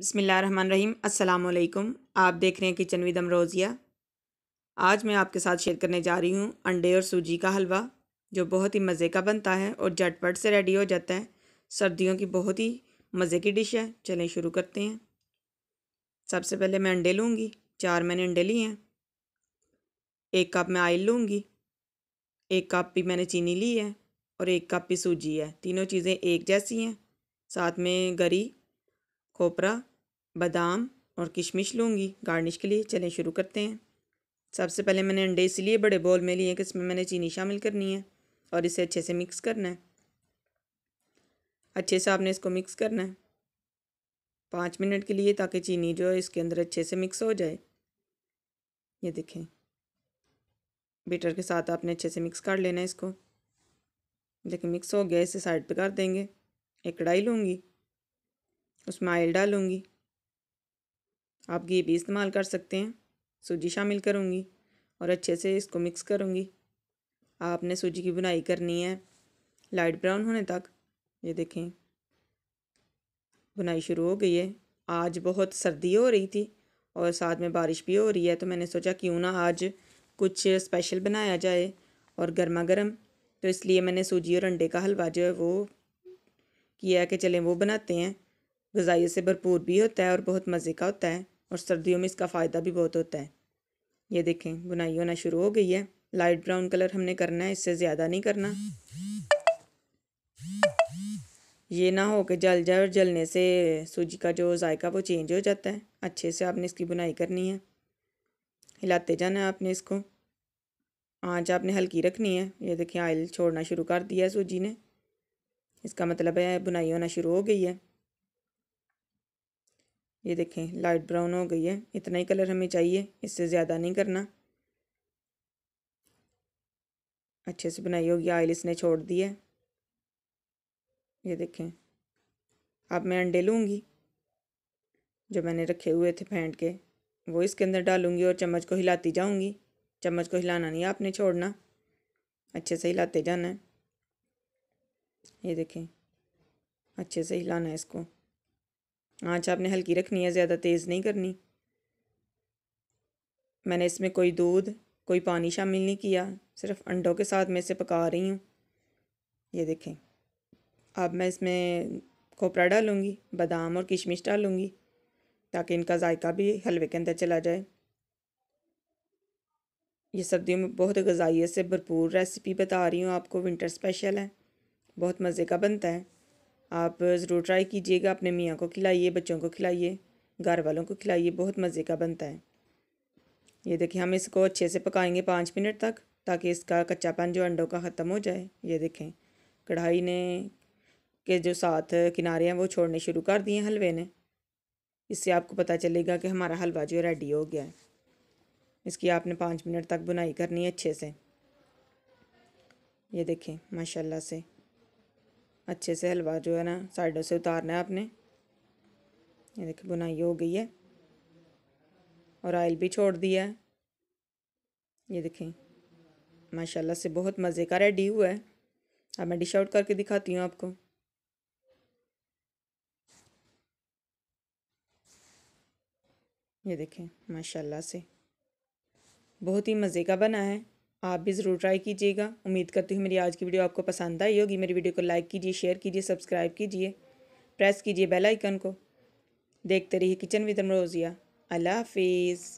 बसमीम अल्लाम आप देख रहे हैं किचन विद अमरोज़िया आज मैं आपके साथ शेयर करने जा रही हूँ अंडे और सूजी का हलवा जो बहुत ही मज़े का बनता है और झटपट से रेडी हो जाता है सर्दियों की बहुत ही मज़े की डिश है चलें शुरू करते हैं सबसे पहले मैं अंडे लूँगी चार मैंने अंडे लिए हैं एक कप मैं आयल लूँगी एक कप भी मैंने चीनी ली है और एक कप भी सूजी है तीनों चीज़ें एक जैसी हैं साथ में गरी खोपरा बादाम और किशमिश लूँगी गार्निश के लिए चलें शुरू करते हैं सबसे पहले मैंने अंडे इसलिए बड़े बॉल में लिए कि इसमें मैंने चीनी शामिल करनी है और इसे अच्छे से मिक्स करना है अच्छे से आपने इसको मिक्स करना है पाँच मिनट के लिए ताकि चीनी जो है इसके अंदर अच्छे से मिक्स हो जाए ये देखें बीटर के साथ आपने अच्छे से मिक्स कर लेना है इसको देखिए मिक्स हो गया इसे साइड पर कर देंगे एक कढ़ाई लूँगी उसमें आयल डालूँगी आप घी भी इस्तेमाल कर सकते हैं सूजी शामिल करूँगी और अच्छे से इसको मिक्स करूँगी आपने सूजी की बुनाई करनी है लाइट ब्राउन होने तक ये देखें बुनाई शुरू हो गई है आज बहुत सर्दी हो रही थी और साथ में बारिश भी हो रही है तो मैंने सोचा क्यों ना आज कुछ स्पेशल बनाया जाए और गर्मा गर्म तो इसलिए मैंने सूजी और अंडे का हलवा जो है वो किया कि चलें वो बनाते हैं गजाइयों से भरपूर भी होता है और बहुत मज़े का होता है और सर्दियों में इसका फ़ायदा भी बहुत होता है ये देखें बुनाई होना शुरू हो गई है लाइट ब्राउन कलर हमने करना है इससे ज़्यादा नहीं करना ये ना हो कि जल जाए और जलने से सूजी का जो जायका वो चेंज हो जाता है अच्छे से आपने इसकी बुनाई करनी है हिलाते जाना है आपने इसको आँच आपने हल्की रखनी है ये देखिए आयल छोड़ना शुरू कर दिया है सूजी ने इसका मतलब है बुनाई होना शुरू हो गई है ये देखें लाइट ब्राउन हो गई है इतना ही कलर हमें चाहिए इससे ज़्यादा नहीं करना अच्छे से बनाई होगी आयल इसने छोड़ दी है ये देखें अब मैं अंडे लूँगी जो मैंने रखे हुए थे फेंट के वो इसके अंदर डालूँगी और चम्मच को हिलाती जाऊँगी चम्मच को हिलाना नहीं आपने छोड़ना अच्छे से हिलाते जाना है ये देखें अच्छे से हिलाना है इसको आँच आपने हल्की रखनी है ज़्यादा तेज़ नहीं करनी मैंने इसमें कोई दूध कोई पानी शामिल नहीं किया सिर्फ अंडों के साथ मैं इसे पका रही हूँ ये देखें अब मैं इसमें खोपरा डालूँगी बादाम और किशमिश डालूँगी ताकि इनका जायका भी हलवे के अंदर चला जाए ये सर्दियों में बहुत गज़ाइत से भरपूर रेसिपी बता रही हूँ आपको विंटर स्पेशल है बहुत मज़े का बनता है आप ज़रूर ट्राई कीजिएगा अपने मियाँ को खिलाइए बच्चों को खिलाइए घर वालों को खिलाइए बहुत मज़े का बनता है ये देखिए हम इसको अच्छे से पकाएंगे पाँच मिनट तक ताकि इसका कच्चापन जो अंडों का ख़त्म हो जाए ये देखें कढ़ाई ने के जो साथ किनारे हैं वो छोड़ने शुरू कर दिए हलवे ने इससे आपको पता चलेगा कि हमारा हलवा जो रेडी हो गया है इसकी आपने पाँच मिनट तक बुनाई करनी है अच्छे से ये देखें माशाल्लाह से अच्छे से हलवा जो है ना साइडों से उतारना है आपने ये देखिए बुनाई हो गई है और आयल भी छोड़ दिया है ये देखें माशाल्लाह से बहुत मज़े का रेडी हुआ है अब मैं डिश आउट करके दिखाती हूँ आपको ये देखें माशाल्लाह से बहुत ही मज़े का बना है आप भी ज़रूर ट्राई कीजिएगा उम्मीद करती हूँ मेरी आज की वीडियो आपको पसंद आई होगी मेरी वीडियो को लाइक कीजिए शेयर कीजिए सब्सक्राइब कीजिए प्रेस कीजिए बेल आइकन को देखते रहिए किचन विद अमरोज़िया अल्लाह हाफिज़